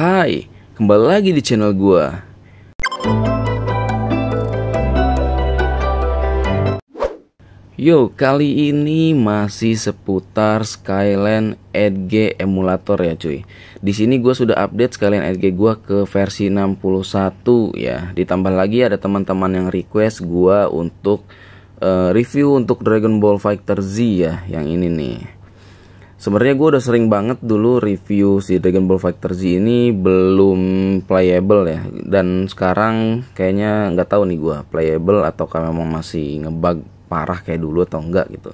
Hai, kembali lagi di channel gua. Yo, kali ini masih seputar Skyland Edge emulator ya cuy. Di sini gue sudah update Skyland Edge gue ke versi 61 ya. Ditambah lagi ada teman-teman yang request gue untuk uh, review untuk Dragon Ball Fighter Z ya, yang ini nih. Sebenarnya gue udah sering banget dulu review si Dragon Ball Fighter Z ini belum playable ya dan sekarang kayaknya nggak tahu nih gue playable atau memang masih ngebug parah kayak dulu atau enggak gitu.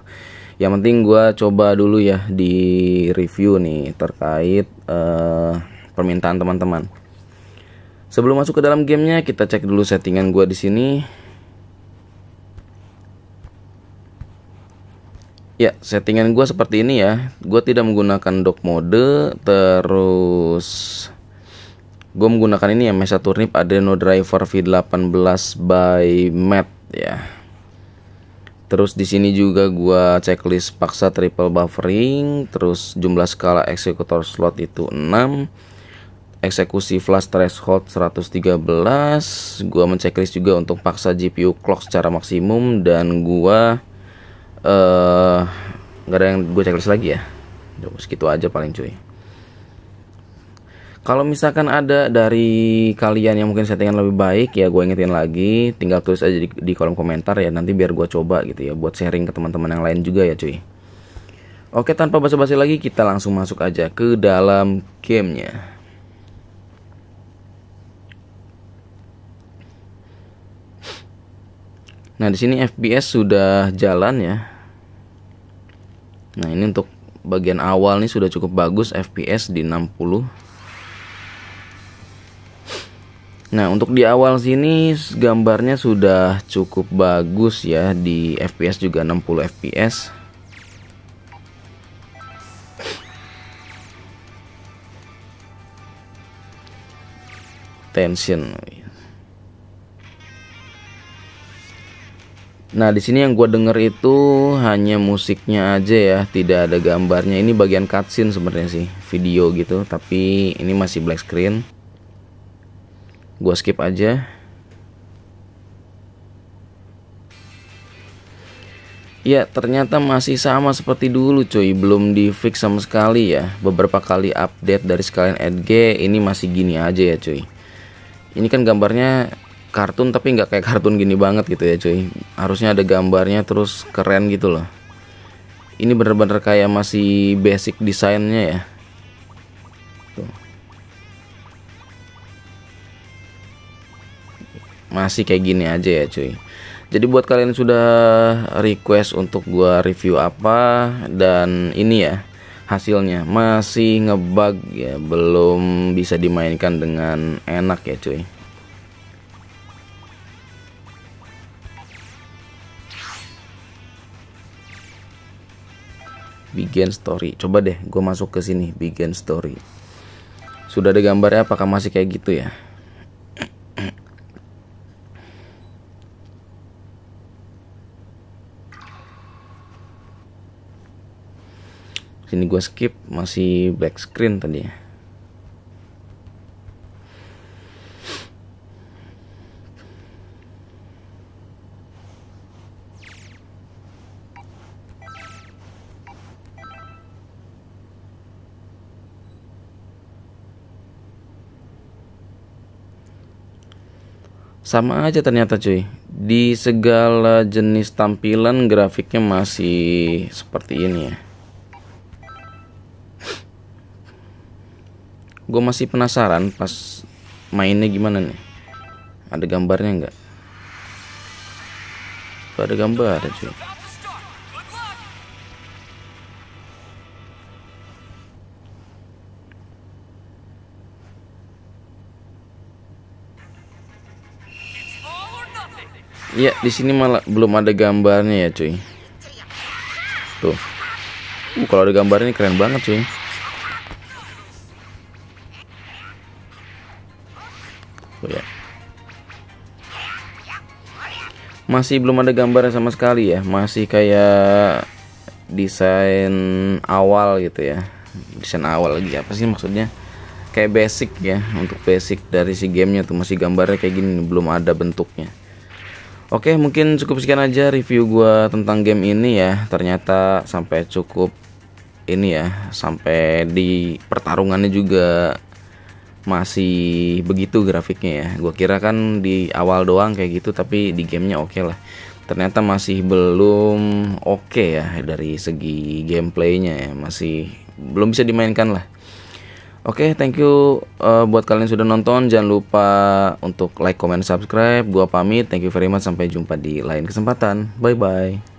Yang penting gue coba dulu ya di review nih terkait uh, permintaan teman-teman. Sebelum masuk ke dalam gamenya kita cek dulu settingan gue di sini. Ya, settingan gue seperti ini ya. Gue tidak menggunakan dock mode, terus gue menggunakan ini ya Mesa Turnip Adreno Driver V18 by Matt ya. Terus di sini juga gue checklist paksa triple buffering, terus jumlah skala eksekutor slot itu 6 eksekusi flash threshold 113 gua menchecklist juga untuk paksa GPU clock secara maksimum dan gua eh uh, nggak ada yang gue checklist lagi ya Coba segitu aja paling cuy kalau misalkan ada dari kalian yang mungkin settingan lebih baik ya gue ingetin lagi tinggal tulis aja di, di kolom komentar ya nanti biar gue coba gitu ya buat sharing ke teman-teman yang lain juga ya cuy oke tanpa basa-basi lagi kita langsung masuk aja ke dalam gamenya Nah di sini FPS sudah jalan ya. Nah ini untuk bagian awal nih sudah cukup bagus FPS di 60 Nah untuk di awal sini gambarnya sudah cukup bagus ya di FPS juga 60 FPS Tension Nah di sini yang gue denger itu hanya musiknya aja ya, tidak ada gambarnya. Ini bagian cutscene sebenarnya sih, video gitu. Tapi ini masih black screen. Gue skip aja. Ya ternyata masih sama seperti dulu cuy Belum di fix sama sekali ya Beberapa kali update dari sekalian edge Ini masih gini aja ya cuy Ini kan gambarnya kartun tapi nggak kayak kartun gini banget gitu ya cuy harusnya ada gambarnya terus keren gitu loh ini bener-bener kayak masih basic desainnya ya Tuh. masih kayak gini aja ya cuy jadi buat kalian sudah request untuk gua review apa dan ini ya hasilnya masih ngebug ya belum bisa dimainkan dengan enak ya cuy begin story coba deh gue masuk ke sini begin story sudah ada gambarnya apakah masih kayak gitu ya sini gue skip masih black screen tadi ya sama aja ternyata cuy di segala jenis tampilan grafiknya masih seperti ini ya gue masih penasaran pas mainnya gimana nih ada gambarnya nggak ada gambar cuy Iya, di sini malah belum ada gambarnya ya, cuy. Tuh. Uh, kalau ada gambarnya keren banget, cuy. Tuh ya. Masih belum ada gambarnya sama sekali ya, masih kayak desain awal gitu ya. Desain awal lagi apa sih maksudnya? Kayak basic ya, untuk basic dari si gamenya tuh masih gambarnya kayak gini, belum ada bentuknya. Oke, mungkin cukup sekian aja review gue tentang game ini ya. Ternyata sampai cukup ini ya, sampai di pertarungannya juga masih begitu grafiknya ya. Gue kira kan di awal doang kayak gitu, tapi di gamenya oke okay lah. Ternyata masih belum oke okay ya dari segi gameplaynya ya, masih belum bisa dimainkan lah. Oke, okay, thank you uh, buat kalian yang sudah nonton. Jangan lupa untuk like, comment, subscribe. Gua pamit. Thank you very much. Sampai jumpa di lain kesempatan. Bye bye.